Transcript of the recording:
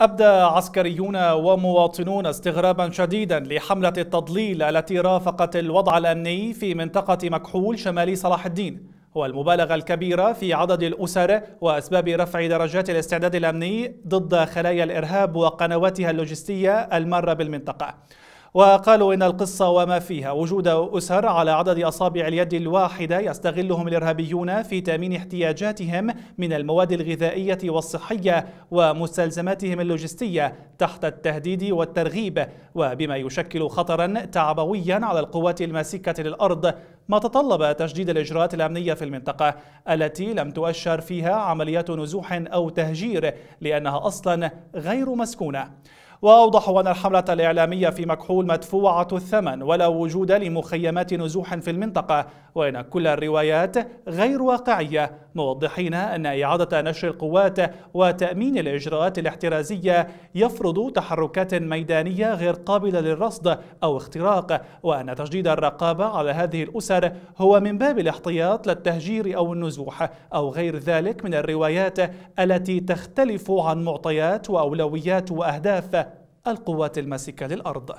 أبدى عسكريون ومواطنون استغرابا شديدا لحملة التضليل التي رافقت الوضع الأمني في منطقة مكحول شمالي صلاح الدين والمبالغة الكبيرة في عدد الأسر وأسباب رفع درجات الاستعداد الأمني ضد خلايا الإرهاب وقنواتها اللوجستية المارة بالمنطقة وقالوا إن القصة وما فيها وجود أسر على عدد أصابع اليد الواحدة يستغلهم الإرهابيون في تأمين احتياجاتهم من المواد الغذائية والصحية ومستلزماتهم اللوجستية تحت التهديد والترغيب وبما يشكل خطرا تعبويا على القوات الماسكة للأرض ما تطلب تشديد الإجراءات الأمنية في المنطقة التي لم تؤشر فيها عمليات نزوح أو تهجير لأنها أصلا غير مسكونة وأوضحوا أن الحملة الإعلامية في مكحول مدفوعة الثمن ولا وجود لمخيمات نزوح في المنطقة وإن كل الروايات غير واقعية موضحين أن إعادة نشر القوات وتأمين الإجراءات الاحترازية يفرض تحركات ميدانية غير قابلة للرصد أو اختراق وأن تجديد الرقابة على هذه الأسر هو من باب الاحتياط للتهجير أو النزوح أو غير ذلك من الروايات التي تختلف عن معطيات وأولويات وأهداف القوات الماسكة للأرض